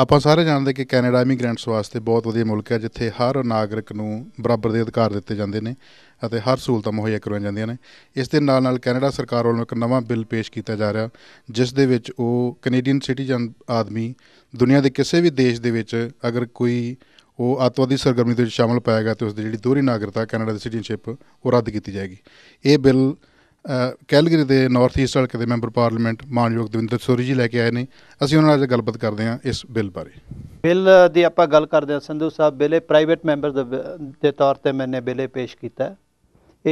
ਆਪਾਂ ਸਾਰੇ ਜਾਣਦੇ ਕਿ ਕੈਨੇਡਾ ਇਮੀਗ੍ਰੈਂਟਸ ਵਾਸਤੇ ਬਹੁਤ ਵਧੀਆ ਮੁਲਕ ਹੈ ਜਿੱਥੇ ਹਰ ਨਾਗਰਿਕ ਨੂੰ ਬਰਾਬਰ ਦੇ ਅਧਿਕਾਰ ਦਿੱਤੇ ਜਾਂਦੇ ਨੇ ਅਤੇ ਹਰ ਸਹੂਲਤਾਂ ਮੁਹੱਈਆ ਕਰਵਾਈਆਂ ਜਾਂਦੀਆਂ ਨੇ ਇਸ ਦੇ ਨਾਲ ਨਾਲ ਕੈਨੇਡਾ ਸਰਕਾਰ ਵੱਲੋਂ ਇੱਕ ਨਵਾਂ ਬਿੱਲ ਪੇਸ਼ ਕੀਤਾ ਜਾ ਰਿਹਾ ਜਿਸ ਦੇ ਵਿੱਚ ਉਹ ਕੈਨੇਡੀਅਨ ਸਿਟੀਜ਼ਨ ਆਦਮੀ ਦੁਨੀਆ ਦੇ ਕਿਸੇ ਵੀ ਦੇਸ਼ ਦੇ ਵਿੱਚ ਅਗਰ ਕੋਈ ਉਹ ਆਤਵਾਦੀ ਸਰਗਰਮੀ ਦੇ ਵਿੱਚ ਸ਼ਾਮਲ ਪਾਇਆ ਗਿਆ ਤੇ ਉਸ ਦੀ ਜਿਹੜੀ ਦੋਹਰੀ ਨਾਗਰਿਕਤਾ ਕੈਨੇਡਾ ਦੀ ਸਿਟੀਜ਼ਨਸ਼ਿਪ ਉਹ ਰੱਦ ਕੀਤੀ ਜਾਏਗੀ ਇਹ ਬਿੱਲ ਕੈਲਗਰੀ ਦੇ ਨਾਰਥ ਈਸਟ ਹਲਕੇ ਦੇ ਮੈਂਬਰ ਪਾਰਲੀਮੈਂਟ ਮਾਨਯੋਗ ਦਵਿੰਦਰ ਸੋਰੀ ਜੀ ਲੈ ਕੇ ਆਏ ਨੇ ਅਸੀਂ ਉਹਨਾਂ ਨਾਲ ਅੱਜ ਗੱਲਬਾਤ ਕਰਦੇ ਹਾਂ ਇਸ ਬਿੱਲ ਬਾਰੇ ਬਿੱਲ ਦੀ ਆਪਾਂ ਗੱਲ ਕਰਦੇ ਹਾਂ ਸੰਧੂ ਸਾਹਿਬ ਬਿਲੇ ਪ੍ਰਾਈਵੇਟ ਮੈਂਬਰ ਦੇ ਤੌਰ ਤੇ ਮੈਨੇ ਬਿਲੇ ਪੇਸ਼ ਕੀਤਾ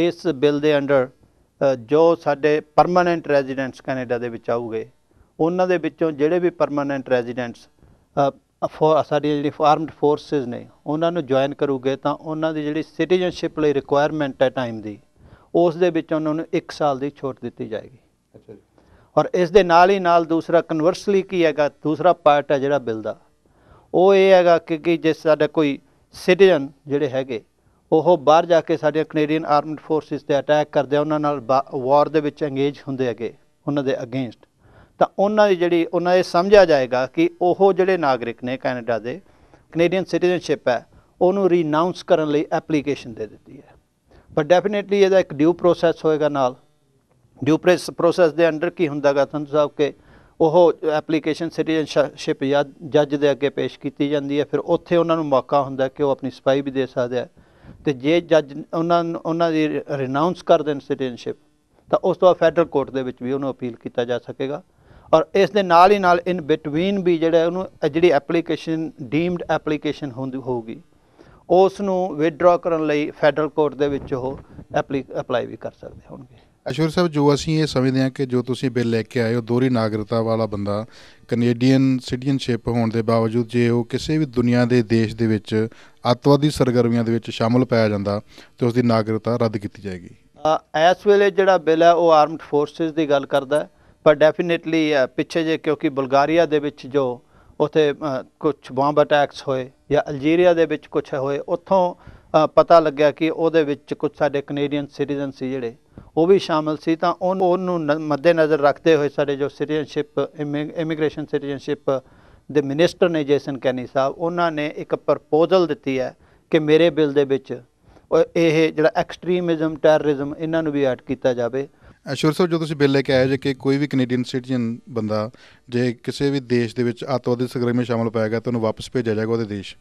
ਇਸ ਬਿੱਲ ਦੇ ਅੰਡਰ ਜੋ ਸਾਡੇ ਪਰਮਨੈਂਟ ਰੈਜ਼ੀਡੈਂਟਸ ਕੈਨੇਡਾ ਦੇ ਵਿੱਚ ਆਉਗੇ ਉਹਨਾਂ ਦੇ ਵਿੱਚੋਂ ਜਿਹੜੇ ਵੀ ਪਰਮਨੈਂਟ ਰੈਜ਼ੀਡੈਂਟਸ ਫੋਰ ਸਾਡੀ ਜਿਹੜੀ ਆਰਮਡ ਫੋਰਸਸ ਨੇ ਉਹਨਾਂ ਨੂੰ ਜੁਆਇਨ ਕਰੂਗੇ ਤਾਂ ਉਹਨਾਂ ਦੀ ਜਿਹੜੀ ਸਿਟੀਜ਼ਨਸ਼ਿਪ ਲਈ ਰਿਕੁਆਇਰਮੈਂਟ ਹੈ ਟਾਈਮ ਦੀ ਉਸ ਦੇ ਵਿੱਚ ਉਹਨਾਂ ਨੂੰ 1 ਸਾਲ ਦੀ ਛੋਟ ਦਿੱਤੀ ਜਾਏਗੀ ਅੱਛਾ ਜੀ ਔਰ ਇਸ ਦੇ ਨਾਲ ਹੀ ਨਾਲ ਦੂਸਰਾ ਕਨਵਰਸਲੀ ਕੀ ਹੈਗਾ ਦੂਸਰਾ ਪਾਰਟ ਹੈ ਜਿਹੜਾ ਬਿੱਲ ਦਾ ਉਹ ਇਹ ਹੈਗਾ ਕਿ ਕਿ ਜੇ ਸਾਡਾ ਕੋਈ ਸਿਟੀਜ਼ਨ ਜਿਹੜੇ ਹੈਗੇ ਉਹ ਬਾਹਰ ਜਾ ਕੇ ਸਾਡੇ ਕੈਨੇਡੀਅਨ ਆਰਮਡ ਫੋਰਸਿਸ ਤੇ ਅਟੈਕ ਕਰਦੇ ਆ ਉਹਨਾਂ ਨਾਲ ਵਾਰ ਦੇ ਵਿੱਚ ਇੰਗੇਜ ਹੁੰਦੇ ਹੈਗੇ ਉਹਨਾਂ ਦੇ ਅਗੇਂਸਟ ਤਾਂ ਉਹਨਾਂ ਦੀ ਜਿਹੜੀ ਉਹਨਾਂ ਇਹ ਸਮਝਿਆ ਜਾਏਗਾ ਕਿ ਉਹ ਜਿਹੜੇ ਨਾਗਰਿਕ ਨੇ ਕੈਨੇਡਾ ਦੇ ਕੈਨੇਡੀਅਨ ਸਿਟੀਜ਼ਨਸ਼ਿਪ ਹੈ ਉਹਨੂੰ ਰੀਨਾਉਂਸ ਕਰਨ ਲਈ ਐਪਲੀਕੇਸ਼ਨ ਦੇ ਦਿੱਤੀ ਹੈ ਪਰ ਡੈਫੀਨਿਟਲੀ ਇਹਦਾ ਇੱਕ ਡਿਊ ਪ੍ਰੋਸੈਸ ਹੋਏਗਾ ਨਾਲ ਡਿਊ ਪ੍ਰੋਸੈਸ ਦੇ ਅੰਡਰ ਕੀ ਹੁੰਦਾਗਾ ਤੁਹਾਨੂੰ ਸਾਹਿਬ ਕੇ ਉਹ ਐਪਲੀਕੇਸ਼ਨ ਸਿਟੀਜ਼ਨਸ਼ਿਪ ਜੱਜ ਦੇ ਅੱਗੇ ਪੇਸ਼ ਕੀਤੀ ਜਾਂਦੀ ਹੈ ਫਿਰ ਉੱਥੇ ਉਹਨਾਂ ਨੂੰ ਮੌਕਾ ਹੁੰਦਾ ਕਿ ਉਹ ਆਪਣੀ ਸਪਾਈ ਵੀ ਦੇ ਸਕਦੇ ਆ ਤੇ ਜੇ ਜੱਜ ਉਹਨਾਂ ਉਹਨਾਂ ਦੀ ਰਿਨਾਉਂਸ ਕਰ ਦੇਣ ਸਿਟੀਜ਼ਨਸ਼ਿਪ ਤਾਂ ਉਸ ਤੋਂ ਬਾਅਦ ਫੈਡਰਲ ਕੋਰਟ ਦੇ ਵਿੱਚ ਵੀ ਉਹਨੂੰ ਅਪੀਲ ਕੀਤਾ ਜਾ ਸਕੇਗਾ ਔਰ ਇਸ ਦੇ ਨਾਲ ਹੀ ਨਾਲ ਇਨ ਬਿਟਵੀਨ ਵੀ ਜਿਹੜਾ ਉਹਨੂੰ ਜਿਹੜੀ ਐਪਲੀਕੇਸ਼ਨ ਡੀਮਡ ਐਪਲੀਕੇਸ਼ਨ ਹੁੰਦੀ ਹੋਊਗੀ ਉਸ ਨੂੰ ਵਿਦਡਰਾ ਕਰਨ ਲਈ ਫੈਡਰਲ ਕੋਰਟ ਦੇ ਵਿੱਚ ਉਹ ਅਪਲਾਈ ਵੀ ਕਰ ਸਕਦੇ ਹੋਣਗੇ ਅਸ਼ੂਰ ਸਾਹਿਬ ਜੋ ਅਸੀਂ ਇਹ ਸਮਝਦੇ ਹਾਂ ਕਿ ਜੋ ਤੁਸੀਂ ਬਿੱਲ ਲੈ ਕੇ ਆਏ ਹੋ ਦੋਹਰੀ ਨਾਗਰਿਕਤਾ ਵਾਲਾ ਬੰਦਾ ਕੈਨੇਡੀਅਨ ਸਿਟੀਜ਼ਨਸ਼ਿਪ ਹੋਣ ਦੇ ਬਾਵਜੂਦ ਜੇ ਉਹ ਕਿਸੇ ਵੀ ਦੁਨੀਆ ਦੇ ਦੇਸ਼ ਦੇ ਵਿੱਚ ਅਤਵਾਦੀ ਸਰਗਰਮੀਆਂ ਦੇ ਵਿੱਚ ਸ਼ਾਮਲ ਪਾਇਆ ਜਾਂਦਾ ਤੇ ਉਸ ਦੀ ਨਾਗਰਿਕਤਾ ਰੱਦ ਕੀਤੀ ਜਾਏਗੀ ਇਸ ਵੇਲੇ ਜਿਹੜਾ ਬਿੱਲ ਹੈ ਉਹ ਆਰਮਡ ਫੋਰਸਸ ਦੀ ਗੱਲ ਕਰਦਾ ਪਰ ਡੈਫੀਨਿਟਲੀ ਪਿੱਛੇ ਜੇ ਕਿਉਂਕਿ ਬਲਗਾਰੀਆ ਦੇ ਵਿੱਚ ਜੋ ਉਥੇ ਕੁਝ ਬੰਬ ਅਟੈਕਸ ਹੋਏ ਜਾਂ ਅਲਜੀਰੀਆ ਦੇ ਵਿੱਚ ਕੁਝ ਹੋਏ ਉੱਥੋਂ ਪਤਾ ਲੱਗਿਆ ਕਿ ਉਹਦੇ ਵਿੱਚ ਕੁਝ ਸਾਡੇ ਕੈਨੇਡੀਅਨ ਸਿਟੀਜ਼ਨ ਸੀ ਜਿਹੜੇ ਉਹ ਵੀ ਸ਼ਾਮਲ ਸੀ ਤਾਂ ਉਹਨੂੰ ਮੱਦੇ ਨਜ਼ਰ ਰੱਖਦੇ ਹੋਏ ਸਾਡੇ ਜੋ ਸਿਟੀਜ਼ਨਸ਼ਿਪ ਇਮੀਗ੍ਰੇਸ਼ਨ ਸਿਟੀਜ਼ਨਸ਼ਿਪ ਦੇ ਮਿਨਿਸਟਰ ਨੇ ਜੇਸਨ ਕੈਨੀ ਸਾਹਿਬ ਉਹਨਾਂ ਨੇ ਇੱਕ ਪ੍ਰਪੋਜ਼ਲ ਦਿੱਤੀ ਹੈ ਕਿ ਮੇਰੇ ਬਿੱਲ ਦੇ ਵਿੱਚ ਇਹ ਜਿਹੜਾ ਐਕਸਟ੍ਰੀਮਿਜ਼ਮ ਟੈਰਰਿਜ਼ਮ ਇਹਨਾਂ ਨੂੰ ਵੀ ਐਡ ਕੀਤਾ ਜਾਵੇ ਅਸ਼ੁਰ ਸਰ ਜੋ ਤੁਸੀਂ ਬਿੱਲ ਲੈ ਕੇ ਆਏ ਜੇ ਕਿ ਕੋਈ ਵੀ ਕੈਨੇਡੀਅਨ ਸਿਟੀਜ਼ਨ ਬੰਦਾ ਜੇ ਕਿਸੇ ਵੀ ਦੇਸ਼ ਦੇ ਵਿੱਚ ਆਤਵਾਦੀ ਸਗਰਮੇ ਵਿੱਚ ਸ਼ਾਮਲ ਪਾਇਆ ਗਿਆ ਤਾਂ ਉਹਨੂੰ ਵਾਪਸ ਭੇਜਿਆ ਜਾਏਗਾ ਉਹਦੇ ਦੇਸ਼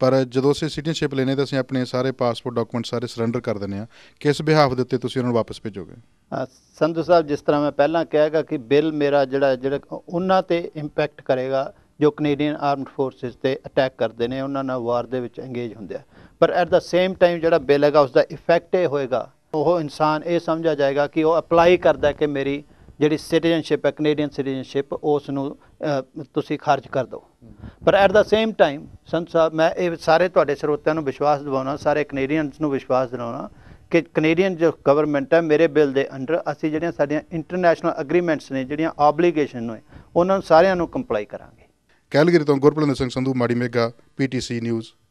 ਪਰ ਜਦੋਂ ਅਸੀਂ ਸਿਟੀਜ਼ਨਸ਼ਿਪ ਲੈਨੇ ਤਾਂ ਅਸੀਂ ਆਪਣੇ ਸਾਰੇ ਪਾਸਪੋਰਟ ਡਾਕੂਮੈਂਟ ਸਾਰੇ ਸਰੈਂਡਰ ਕਰ ਦਿੰਨੇ ਆ ਕਿਸ ਬਿਹਾਫ ਦੇ ਉੱਤੇ ਤੁਸੀਂ ਉਹਨਾਂ ਨੂੰ ਵਾਪਸ ਭੇਜੋਗੇ ਸੰਧੂ ਸਾਹਿਬ ਜਿਸ ਤਰ੍ਹਾਂ ਮੈਂ ਪਹਿਲਾਂ ਕਿਹਾਗਾ ਕਿ ਬਿੱਲ ਮੇਰਾ ਜਿਹੜਾ ਜਿਹੜਾ ਉਹਨਾਂ ਤੇ ਇੰਪੈਕਟ ਕਰੇਗਾ ਜੋ ਕੈਨੇਡੀਅਨ ਆਰਮਡ ਫੋਰਸਸ ਤੇ ਅਟੈਕ ਕਰਦੇ ਨੇ ਉਹਨਾਂ ਨਾਲ ਵਾਰ ਦੇ ਵਿੱਚ ਇੰਗੇਜ ਹੁੰਦੇ ਆ ਪਰ ਐਟ ਦਾ ਸੇਮ ਟਾਈਮ ਜਿਹੜਾ ਬਿੱਲ ਹੈਗਾ ਉਸ ਦਾ ਇਫੈਕਟ ਇਹ ਹੋਏਗਾ ਉਹ ਇਨਸਾਨ ਇਹ ਸਮਝਿਆ ਜਾਏਗਾ ਕਿ ਉਹ ਅਪਲਾਈ ਕਰਦਾ ਕਿ ਮੇਰੀ ਜਿਹੜੀ ਸਿਟੀਜ਼ਨਸ਼ਿਪ ਹੈ ਕੈਨੇਡੀਅਨ ਸਿਟੀਜ਼ਨਸ਼ਿਪ ਉਸ ਨੂੰ ਤੁਸੀਂ ਖਰਚ ਕਰ ਦਿਓ ਪਰ ਐਟ ਦਾ ਸੇਮ ਟਾਈਮ ਸੰਤ ਸਾਹਿਬ ਮੈਂ ਇਹ ਸਾਰੇ ਤੁਹਾਡੇ ਸਰੋਤਿਆਂ ਨੂੰ ਵਿਸ਼ਵਾਸ ਦਿਵਾਉਣਾ ਸਾਰੇ ਕੈਨੇਡੀਅਨਸ ਨੂੰ ਵਿਸ਼ਵਾਸ ਦਿਵਾਉਣਾ ਕਿ ਕੈਨੇਡੀਅਨ ਜੋ ਗਵਰਨਮੈਂਟ ਹੈ ਮੇਰੇ ਬਿੱਲ ਦੇ ਅੰਡਰ ਅਸੀਂ ਜਿਹੜੀਆਂ ਸਾਡੀਆਂ ਇੰਟਰਨੈਸ਼ਨਲ ਐਗਰੀਮੈਂਟਸ ਨੇ ਜਿਹੜੀਆਂ ਆਬਲੀਗੇਸ਼ਨ ਨੇ ਉਹਨਾਂ ਨੂੰ ਸਾਰਿਆਂ ਨੂੰ ਕੰਪਲਾਈ ਕਰਾਂਗੇ ਕੈਲਗਰੀ ਤੋਂ ਗੁਰਪ੍ਰੀਤ ਸਿੰਘ ਸੰਧੂ ਮਾੜੀ ਮੇਗਾ ਪੀਟੀਸੀ ਨਿਊਜ਼